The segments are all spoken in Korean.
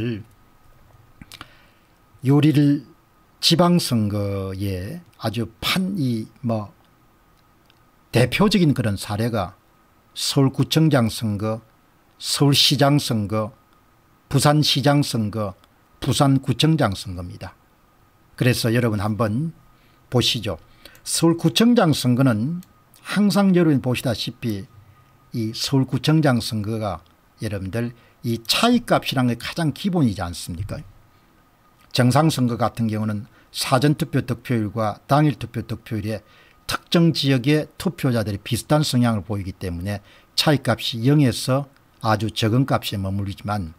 사실 요리를 지방선거에 아주 판이 뭐 대표적인 그런 사례가 서울구청장 선거, 서울시장 선거, 부산시장 선거, 부산구청장 선거입니다. 그래서 여러분 한번 보시죠. 서울구청장 선거는 항상 여러분 보시다시피 이 서울구청장 선거가 여러분들 이차이값이란게 가장 기본이지 않습니까? 정상선거 같은 경우는 사전투표 득표율과 당일투표 득표율에 특정 지역의 투표자들이 비슷한 성향을 보이기 때문에 차이값이 0에서 아주 적은 값에 머물리지만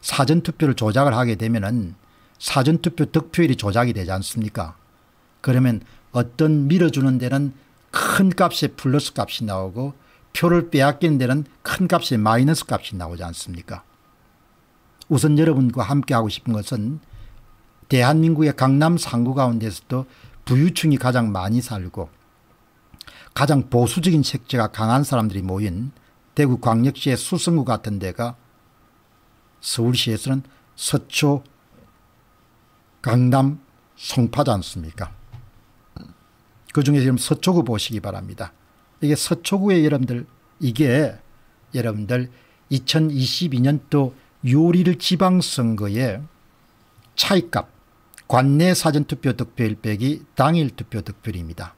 사전투표를 조작을 하게 되면 은 사전투표 득표율이 조작이 되지 않습니까? 그러면 어떤 밀어주는 데는 큰 값에 플러스 값이 나오고 표를 빼앗기는 데는 큰값이 마이너스 값이 나오지 않습니까? 우선 여러분과 함께하고 싶은 것은 대한민국의 강남 상구 가운데서도 부유층이 가장 많이 살고 가장 보수적인 색채가 강한 사람들이 모인 대구 광역시의 수성구 같은 데가 서울시에서는 서초 강남 송파지 않습니까? 그 중에 지 서초구 보시기 바랍니다. 이게 서초구의 여러분들 이게 여러분들 2022년도 요리를 지방선거에 차이값 관내 사전투표 득표일 빼기 당일 투표 득표입니다.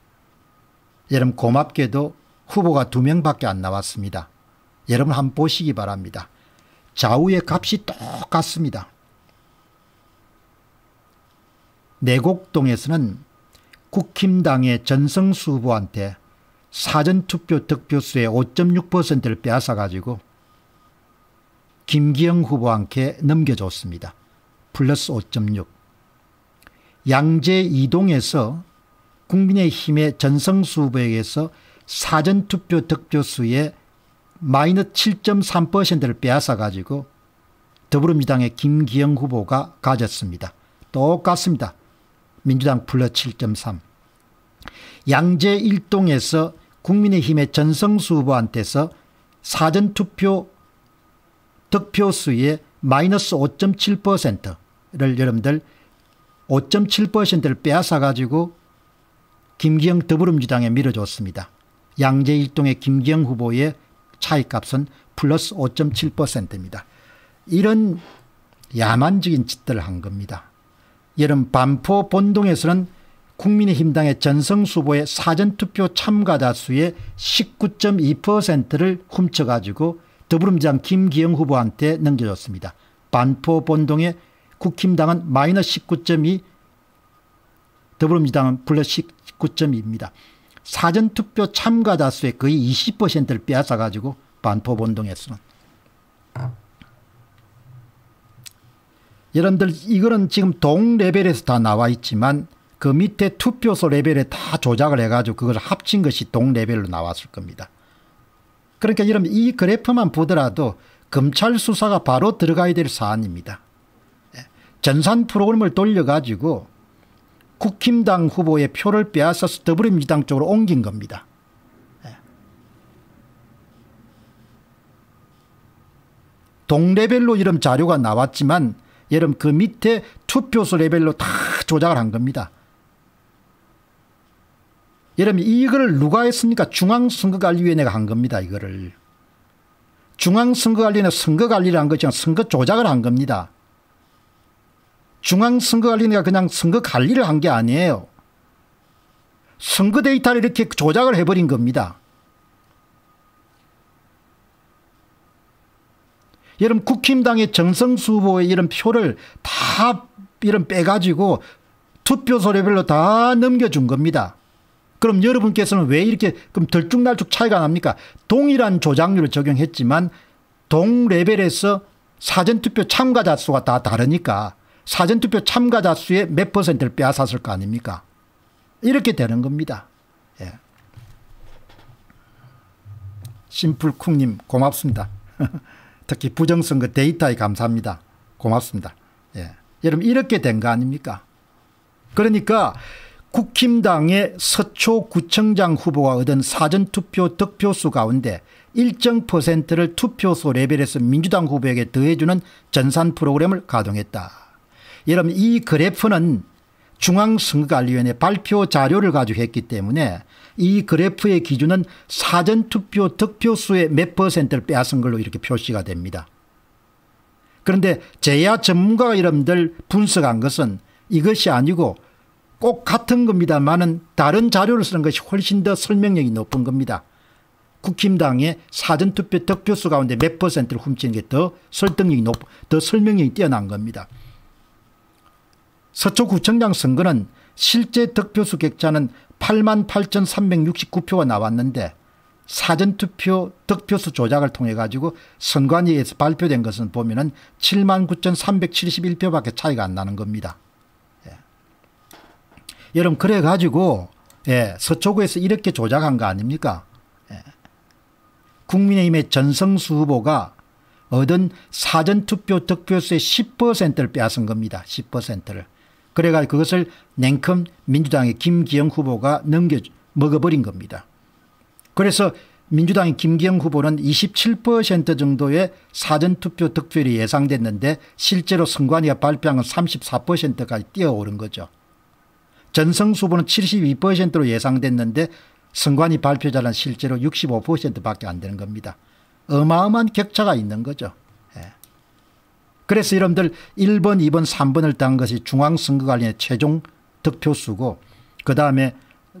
여러분 고맙게도 후보가 두 명밖에 안 나왔습니다. 여러분 한번 보시기 바랍니다. 좌우의 값이 똑같습니다. 내곡동에서는 국힘당의 전성수 후보한테 사전투표 득표수의 5.6%를 빼앗아가지고 김기영 후보한테 넘겨줬습니다. 플러스 5.6. 양재 이동에서 국민의힘의 전성수 후보에게서 사전투표 득표수의 마이너스 7.3%를 빼앗아가지고 더불어민주당의 김기영 후보가 가졌습니다. 똑같습니다. 민주당 플러스 7.3. 양재 일동에서 국민의힘의 전성수 후보한테서 사전투표 득표수의 마이너스 5.7%를 여러분들 5.7%를 빼앗아가지고 김기영 더불어민주당에 밀어줬습니다. 양재일동의 김기영 후보의 차이값은 플러스 5.7%입니다. 이런 야만적인 짓들을 한 겁니다. 여름 반포 본동에서는 국민의힘당의 전성수 보의 사전투표 참가자 수의 19.2%를 훔쳐가지고 더불어민주당 김기영 후보한테 넘겨줬습니다. 반포 본동의 국힘당은 마이너스 19.2 더불어민주당은 플러스 19.2입니다. 사전투표 참가자 수의 거의 20%를 빼앗아가지고 반포 본동에서는 여러분들 이거는 지금 동 레벨에서 다 나와 있지만 그 밑에 투표소 레벨에 다 조작을 해가지고 그걸 합친 것이 동 레벨로 나왔을 겁니다. 그러니까 여러분 이 그래프만 보더라도 검찰 수사가 바로 들어가야 될 사안입니다. 예. 전산 프로그램을 돌려가지고 국힘당 후보의 표를 빼앗아서 더불어민주당 쪽으로 옮긴 겁니다. 예. 동레벨로 이런 자료가 나왔지만 여러분 그 밑에 투표수 레벨로 다 조작을 한 겁니다. 여러분 이걸 누가 했습니까? 중앙선거관리위원회가 한 겁니다. 이거를. 중앙선거관리위원회 선거관리를 한 것이랑 선거 조작을 한 겁니다. 중앙선거관리위원회가 그냥 선거 관리를 한 게 아니에요. 선거 데이터를 이렇게 조작을 해버린 겁니다. 여러분 국힘당의 정성수 후보의 이런 표를 다 이런 빼가지고 투표 소리별로 다 넘겨준 겁니다. 그럼 여러분께서는 왜 이렇게 그럼 들쭉날쭉 차이가 납니까? 동일한 조작률을 적용했지만 동 레벨에서 사전투표 참가자 수가 다 다르니까 사전투표 참가자 수의 몇 퍼센트를 빼앗았을 거 아닙니까? 이렇게 되는 겁니다. 예. 심플쿵님 고맙습니다. 특히 부정선거 데이터에 감사합니다. 고맙습니다. 예. 여러분 이렇게 된 거 아닙니까? 그러니까 국힘당의 서초구청장 후보가 얻은 사전투표 득표수 가운데 일정 퍼센트를 투표소 레벨에서 민주당 후보에게 더해주는 전산 프로그램을 가동했다. 여러분 이 그래프는 중앙선거관리위원회 발표 자료를 가지고 했기 때문에 이 그래프의 기준은 사전투표 득표수의 몇 퍼센트를 빼앗은 걸로 이렇게 표시가 됩니다. 그런데 제야 전문가 여러분들 분석한 것은 이것이 아니고 꼭 같은 겁니다만은 다른 자료를 쓰는 것이 훨씬 더 설명력이 높은 겁니다. 국힘당의 사전투표 득표수 가운데 몇 퍼센트를 훔치는 게 더 설득력이 높, 더 설명력이 뛰어난 겁니다. 서초구청장 선거는 실제 득표수 객차는 88,369표가 나왔는데 사전투표 득표수 조작을 통해 가지고 선관위에서 발표된 것은 보면 은 79,371표밖에 차이가 안 나는 겁니다. 여러분 그래 가지고 예, 서초구에서 이렇게 조작한 거 아닙니까? 예. 국민의힘의 전성수 후보가 얻은 사전투표 득표수의 10%를 빼앗은 겁니다. 10%를. 그래가 그것을 냉큼 민주당의 김기영 후보가 넘겨 먹어버린 겁니다. 그래서 민주당의 김기영 후보는 27% 정도의 사전투표 득표율이 예상됐는데 실제로 선관위가 발표한 건 34%까지 뛰어오른 거죠. 전성수 후보는 72%로 예상됐는데 선관위 발표자는 실제로 65%밖에 안 되는 겁니다. 어마어마한 격차가 있는 거죠. 예. 그래서 여러분들 1번, 2번, 3번을 딴 것이 중앙선거관리의 최종 득표수고 그 다음에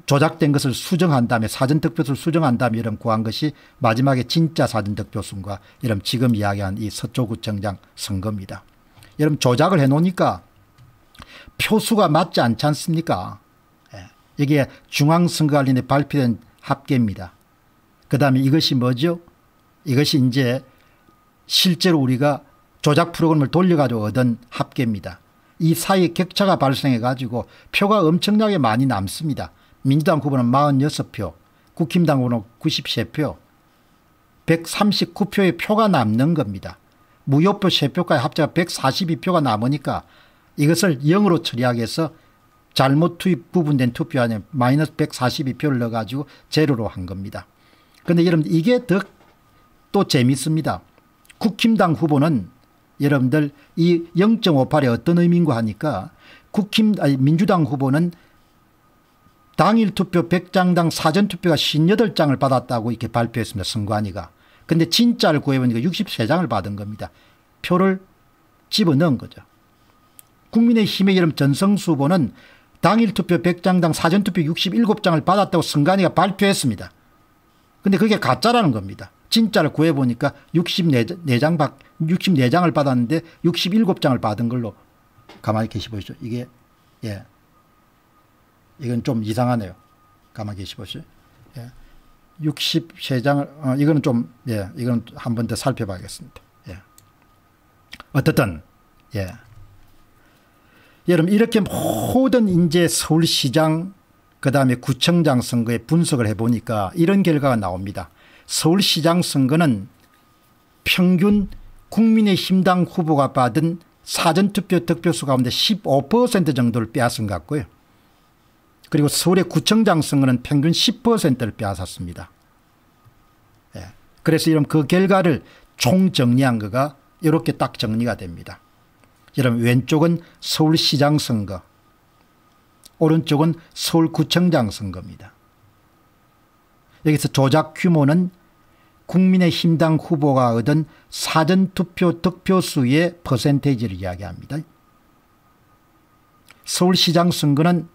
조작된 것을 수정한 다음에 사전 득표수를 수정한 다음에 이런 구한 것이 마지막에 진짜 사전 득표수인가 이런 지금 이야기한 이 서초구청장 선거입니다. 여러분 조작을 해놓으니까 표수가 맞지 않지 않습니까? 예, 이게 중앙선거관리에 발표된 합계입니다. 그 다음에 이것이 뭐죠? 이것이 이제 실제로 우리가 조작 프로그램을 돌려가지고 얻은 합계입니다. 이 사이 격차가 발생해 가지고 표가 엄청나게 많이 남습니다. 민주당 후보는 46표, 국힘당 후보는 93표, 139표의 표가 남는 겁니다. 무효표 3표까지 합쳐 142표가 남으니까 이것을 0으로 처리하기위해서 잘못 투입 부분된 투표안에 마이너스 142표를 넣어가지고 제로로 한 겁니다. 그런데 여러분 이게 더 또 재밌습니다. 국힘당 후보는 여러분들 이 0.58이 어떤 의미인가 하니까 국힘 아니 민주당 후보는 당일 투표 100장당 사전 투표가 58장을 받았다고 이렇게 발표했습니다. 선관위가. 근데 진짜를 구해보니까 63장을 받은 겁니다. 표를 집어넣은 거죠. 국민의힘의 이름 전성수 후보는 당일 투표 100장당 사전투표 67장을 받았다고 승관위가 발표했습니다. 근데 그게 가짜라는 겁니다. 진짜를 구해보니까 64장 64장을 받았는데 67장을 받은 걸로 가만히 계시보시죠. 이게, 예. 이건 좀 이상하네요. 가만히 계시보시죠. 예. 63장을, 어, 이거는 좀, 예, 이건한 번 더 살펴봐야겠습니다. 예. 어쨌든, 예. 여러분 이렇게 모든 인제 서울시장 그다음에 구청장 선거에 분석을 해보니까 이런 결과가 나옵니다. 서울시장 선거는 평균 국민의힘당 후보가 받은 사전투표 득표수 가운데 15% 정도를 빼앗은 것 같고요. 그리고 서울의 구청장 선거는 평균 10%를 빼앗았습니다. 예. 그래서 이런 그 결과를 총정리한 거가 이렇게 딱 정리가 됩니다. 여러분 왼쪽은 서울시장 선거 오른쪽은 서울구청장 선거입니다. 여기서 조작 규모는 국민의힘당 후보가 얻은 사전투표 득표수의 퍼센테이지를 이야기합니다. 서울시장 선거는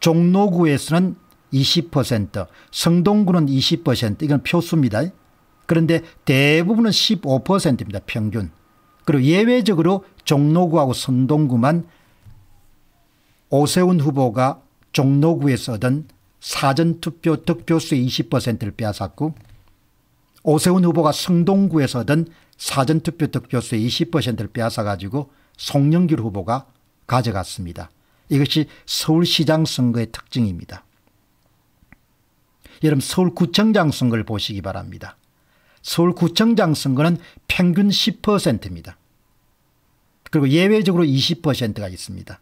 종로구에서는 20% 성동구는 20% 이건 표수입니다. 그런데 대부분은 15%입니다. 평균. 그리고 예외적으로 종로구하고 선동구만 오세훈 후보가 종로구에서 얻은 사전투표 득표수의 20%를 빼앗았고 오세훈 후보가 성동구에서 얻은 사전투표 득표수의 20%를 빼앗아가지고 송영길 후보가 가져갔습니다. 이것이 서울시장 선거의 특징입니다. 여러분 서울구청장 선거를 보시기 바랍니다. 서울구청장 선거는 평균 10%입니다. 그리고 예외적으로 20%가 있습니다.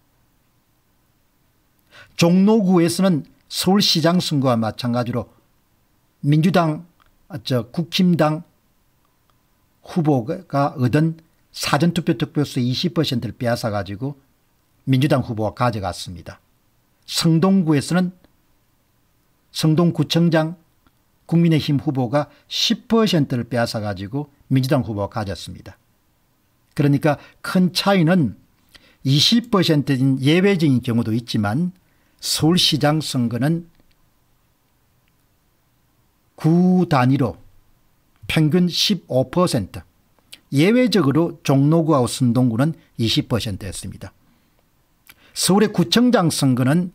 종로구에서는 서울시장 선거와 마찬가지로 민주당 아, 저 국힘당 후보가 얻은 사전투표 득표수 20%를 빼앗아 가지고 민주당 후보가 가져갔습니다. 성동구에서는 성동구청장 국민의힘 후보가 10%를 빼앗아 가지고 민주당 후보가 가졌습니다. 그러니까 큰 차이는 20%인 예외적인 경우도 있지만 서울시장 선거는 구 단위로 평균 15% 예외적으로 종로구와 순동구는 20%였습니다. 서울의 구청장 선거는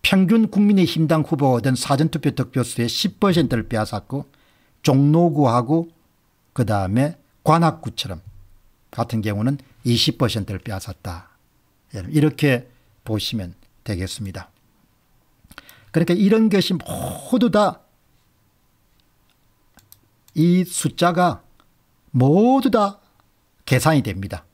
평균 국민의힘당 후보가 얻 사전투표 득표수의 10%를 빼앗았고 종로구하고 그 다음에 관악구처럼 같은 경우는 20%를 빼앗았다. 이렇게 보시면 되겠습니다. 그러니까 이런 것이 모두 다 이 숫자가 모두 다 계산이 됩니다.